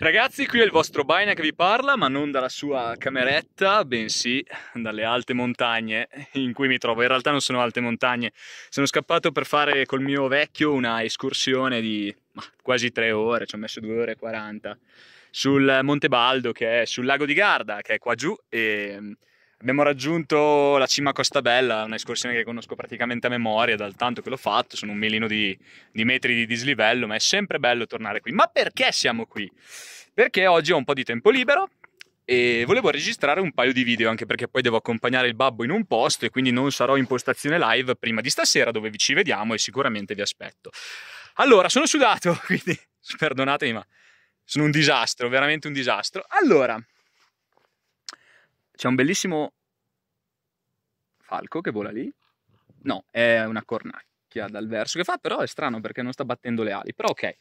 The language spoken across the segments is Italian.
Ragazzi, qui è il vostro Baina che vi parla, ma non dalla sua cameretta, bensì dalle alte montagne in cui mi trovo. In realtà non sono alte montagne, sono scappato per fare col mio vecchio una escursione di quasi tre ore, ci ho messo due ore e quaranta, sul Monte Baldo, che è sul lago di Garda, che è qua giù, e Abbiamo raggiunto la cima Costa Bella, un'escursione che conosco praticamente a memoria dal tanto che l'ho fatto, sono un melino di, di metri di dislivello, ma è sempre bello tornare qui. Ma perché siamo qui? Perché oggi ho un po' di tempo libero, e volevo registrare un paio di video anche perché poi devo accompagnare il babbo in un posto e quindi non sarò in postazione live prima di stasera dove ci vediamo e sicuramente vi aspetto. Allora, sono sudato, quindi perdonatemi ma sono un disastro, veramente un disastro. Allora, c'è un bellissimo falco che vola lì. No, è una cornacchia dal verso che fa, però è strano perché non sta battendo le ali. Però ok.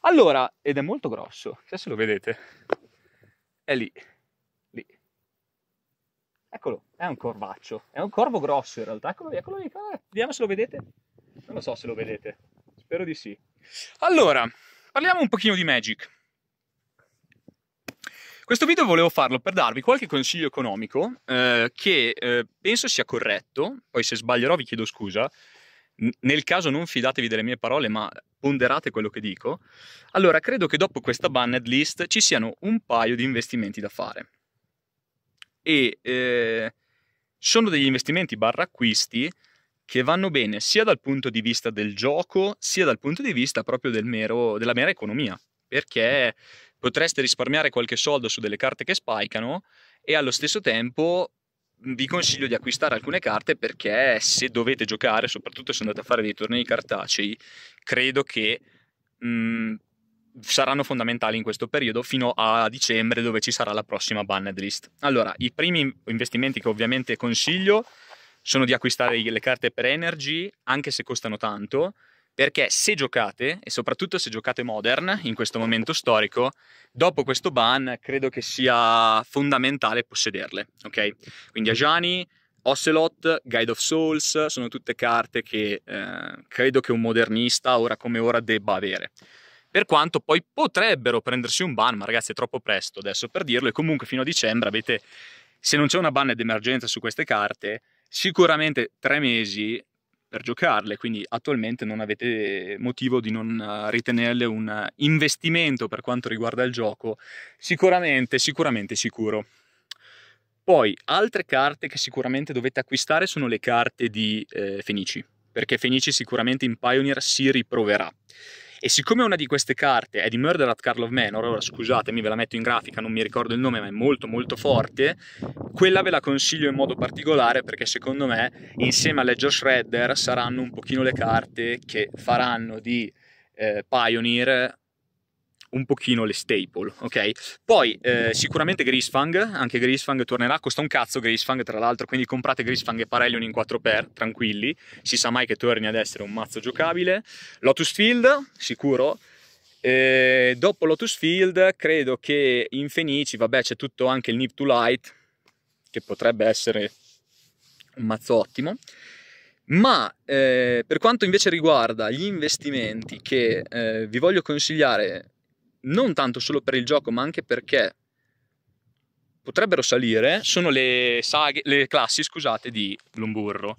Allora, ed è molto grosso, chissà se lo vedete. È lì, lì. Eccolo, è un corvaccio. È un corvo grosso in realtà. Eccolo lì, eccolo lì. Ah, vediamo se lo vedete. Non lo so se lo vedete. Spero di sì. Allora, parliamo un pochino di Magic. Questo video volevo farlo per darvi qualche consiglio economico eh, che eh, penso sia corretto, poi se sbaglierò vi chiedo scusa, N- nel caso non fidatevi delle mie parole ma ponderate quello che dico. Allora, credo che dopo questa banned list ci siano un paio di investimenti da fare. E eh, sono degli investimenti barra acquisti che vanno bene sia dal punto di vista del gioco, sia dal punto di vista proprio del mero, della mera economia. Perché potreste risparmiare qualche soldo su delle carte che spicano e allo stesso tempo vi consiglio di acquistare alcune carte perché se dovete giocare, soprattutto se andate a fare dei tornei cartacei, credo che mh, saranno fondamentali in questo periodo fino a dicembre dove ci sarà la prossima banned list. Allora, i primi investimenti che ovviamente consiglio sono di acquistare le carte per energy, anche se costano tanto, perché se giocate, e soprattutto se giocate modern in questo momento storico, dopo questo ban credo che sia fondamentale possederle, ok? Quindi Ajani, Ocelot, Guide of Souls sono tutte carte che eh, credo che un modernista ora come ora debba avere. Per quanto poi potrebbero prendersi un ban, ma ragazzi è troppo presto adesso per dirlo, e comunque fino a dicembre avete, se non c'è una ban d'emergenza su queste carte, sicuramente tre mesi per giocarle, quindi attualmente non avete motivo di non eh, ritenerle un eh, investimento per quanto riguarda il gioco, sicuramente, sicuramente sicuro. Poi altre carte che sicuramente dovete acquistare sono le carte di eh, Fenici, perché Fenici sicuramente in Pioneer si riproverà. E siccome una di queste carte è di Murder at Carl of Manor, ora scusatemi ve la metto in grafica, non mi ricordo il nome ma è molto molto forte, quella ve la consiglio in modo particolare perché secondo me insieme a Ledger Shredder saranno un pochino le carte che faranno di eh, Pioneer un pochino le staple, ok? Poi eh, sicuramente Grisfang, anche Grisfang tornerà, costa un cazzo Grisfang tra l'altro, quindi comprate Grisfang e Parellion in 4x, tranquilli, si sa mai che torni ad essere un mazzo giocabile. Lotus Field, sicuro. E eh, dopo Lotus Field credo che in Fenici, vabbè c'è tutto anche il Nip to Light, che potrebbe essere un mazzo ottimo. Ma eh, per quanto invece riguarda gli investimenti che eh, vi voglio consigliare non tanto solo per il gioco, ma anche perché potrebbero salire sono le, saghe, le classi scusate, di Blomburro.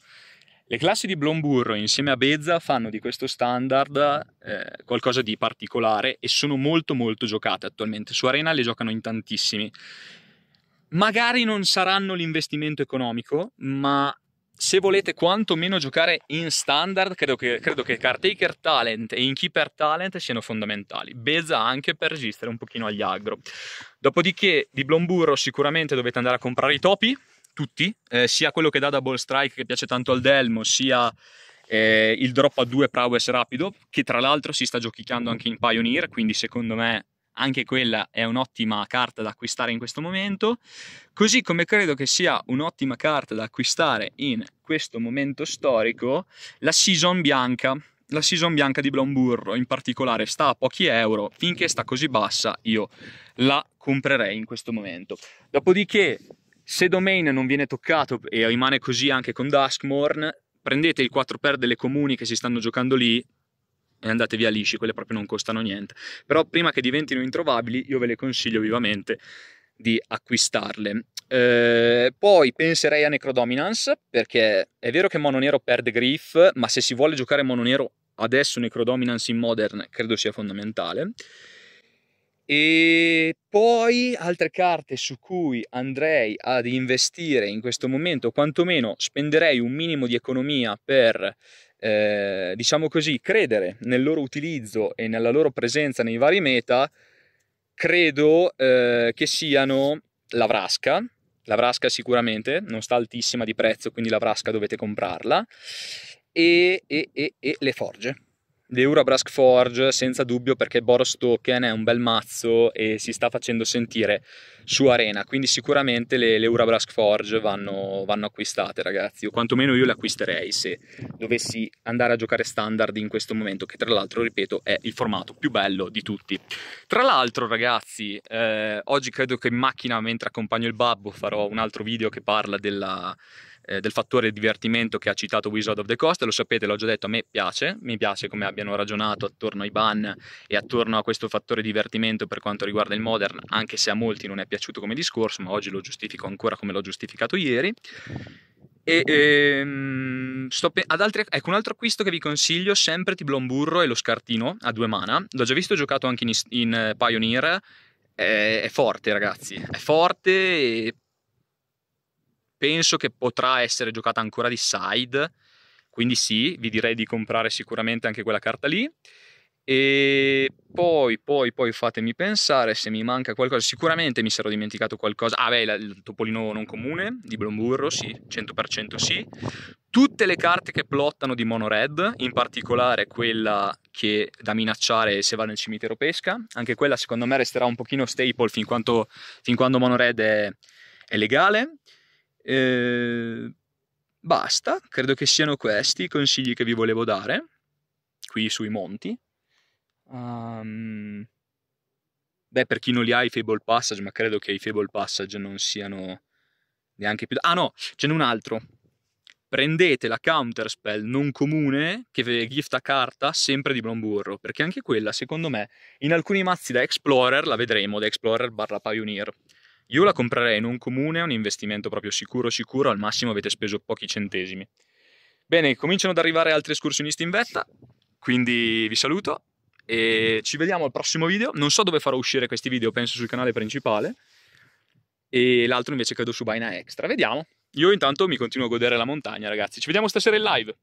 Le classi di Blomburro insieme a Bezza fanno di questo standard eh, qualcosa di particolare e sono molto molto giocate attualmente. Su Arena le giocano in tantissimi. Magari non saranno l'investimento economico, ma se volete quantomeno giocare in standard, credo che, credo che Cartaker Talent e Inkeeper Talent siano fondamentali. Beza anche per resistere un pochino agli aggro. Dopodiché di Blomburro sicuramente dovete andare a comprare i topi, tutti, eh, sia quello che dà Double Strike che piace tanto al Delmo, sia eh, il drop a 2 prowess rapido, che tra l'altro si sta giochicando anche in Pioneer, quindi secondo me anche quella è un'ottima carta da acquistare in questo momento, così come credo che sia un'ottima carta da acquistare in questo momento storico la Season Bianca. La season bianca di Blomburro in particolare sta a pochi euro, finché sta così bassa io la comprerei in questo momento. Dopodiché se Domain non viene toccato e rimane così anche con Duskmorn, prendete il 4x delle comuni che si stanno giocando lì, e andate via lisci, quelle proprio non costano niente. Però prima che diventino introvabili io ve le consiglio vivamente di acquistarle. Eh, poi penserei a Necrodominance perché è vero che Mononero perde Griff, ma se si vuole giocare Mononero adesso Necrodominance in Modern credo sia fondamentale. E poi altre carte su cui andrei ad investire in questo momento, quantomeno spenderei un minimo di economia per eh, diciamo così, credere nel loro utilizzo e nella loro presenza nei vari meta, credo eh, che siano la Vrasca, la Vrasca sicuramente, non sta altissima di prezzo, quindi la Vrasca dovete comprarla, e, e, e, e le Forge. L'Eura Brask Forge senza dubbio perché Boros Token è un bel mazzo e si sta facendo sentire su Arena, quindi sicuramente le, le Eura Forge vanno, vanno, acquistate ragazzi, o quantomeno io le acquisterei se dovessi andare a giocare standard in questo momento, che tra l'altro ripeto è il formato più bello di tutti. Tra l'altro ragazzi, eh, oggi credo che in macchina mentre accompagno il babbo farò un altro video che parla della eh, del fattore divertimento che ha citato Wizard of the Coast, lo sapete, l'ho già detto, a me piace, mi piace come abbiano ragionato attorno ai ban e attorno a questo fattore divertimento per quanto riguarda il modern, anche se a molti non è piaciuto come discorso, ma oggi lo giustifico ancora come l'ho giustificato ieri. E, ehm, pe- altri, ecco un altro acquisto che vi consiglio sempre Tiblomburro e lo scartino a due mana. L'ho già visto giocato anche in, in eh, Pioneer. È, eh, è, forte, ragazzi. È forte e penso che potrà essere giocata ancora di side, quindi sì, vi direi di comprare sicuramente anche quella carta lì. E poi, poi, poi fatemi pensare se mi manca qualcosa. Sicuramente mi sarò dimenticato qualcosa. Ah, beh, il topolino non comune di Blomburro, sì, 100% sì. Tutte le carte che plottano di Mono Red, in particolare quella che da minacciare se va nel cimitero pesca. Anche quella, secondo me, resterà un pochino staple fin, quanto, fin quando Mono Red è, è legale. Ehm, basta, credo che siano questi i consigli che vi volevo dare qui sui monti. Um, beh, per chi non li ha i Fable Passage, ma credo che i Fable Passage non siano neanche più... Ah no, ce n'è un altro. Prendete la counterspell non comune che gift a carta sempre di Blomburro, perché anche quella, secondo me, in alcuni mazzi da Explorer la vedremo, da Explorer barra Pioneer io la comprerei in un comune, è un investimento proprio sicuro sicuro, al massimo avete speso pochi centesimi. Bene, cominciano ad arrivare altri escursionisti in vetta, quindi vi saluto e ci vediamo al prossimo video. Non so dove farò uscire questi video, penso sul canale principale e l'altro invece credo su Baina Extra. Vediamo. Io intanto mi continuo a godere la montagna, ragazzi. Ci vediamo stasera in live.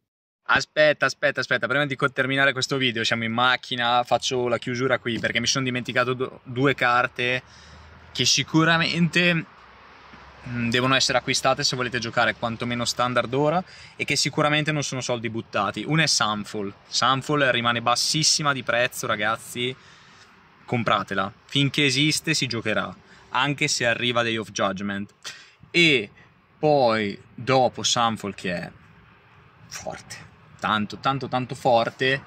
Aspetta, aspetta, aspetta, prima di terminare questo video siamo in macchina, faccio la chiusura qui perché mi sono dimenticato due carte che sicuramente mm, devono essere acquistate se volete giocare quantomeno standard ora e che sicuramente non sono soldi buttati. Una è Sunfall. Sunfall rimane bassissima di prezzo, ragazzi. Compratela. Finché esiste si giocherà, anche se arriva Day of Judgment. E poi dopo Sunfall che è forte, tanto tanto tanto forte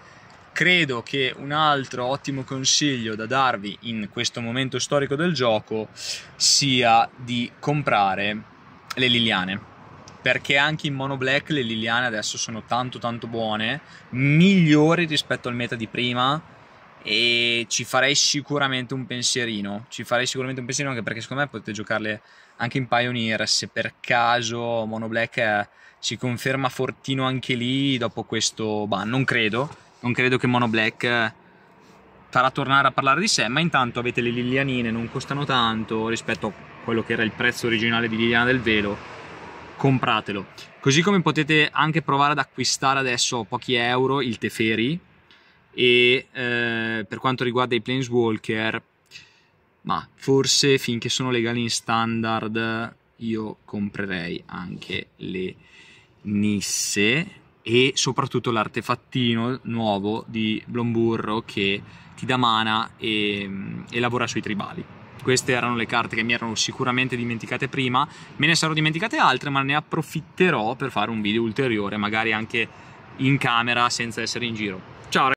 credo che un altro ottimo consiglio da darvi in questo momento storico del gioco sia di comprare le liliane perché anche in mono black le liliane adesso sono tanto tanto buone migliori rispetto al meta di prima e ci farei sicuramente un pensierino ci farei sicuramente un pensierino anche perché secondo me potete giocarle anche in Pioneer se per caso mono black è, eh, si conferma fortino anche lì dopo questo ban non credo non credo che Mono Black eh, farà tornare a parlare di sé, ma intanto avete le lilianine, non costano tanto rispetto a quello che era il prezzo originale di Liliana del Velo, compratelo. Così come potete anche provare ad acquistare adesso pochi euro il Teferi e eh, per quanto riguarda i Planeswalker, ma forse finché sono legali in standard io comprerei anche le Nisse e soprattutto l'artefattino nuovo di Blomburro che ti dà mana e, e lavora sui tribali. Queste erano le carte che mi erano sicuramente dimenticate prima, me ne sarò dimenticate altre, ma ne approfitterò per fare un video ulteriore, magari anche in camera senza essere in giro. Ciao ragazzi!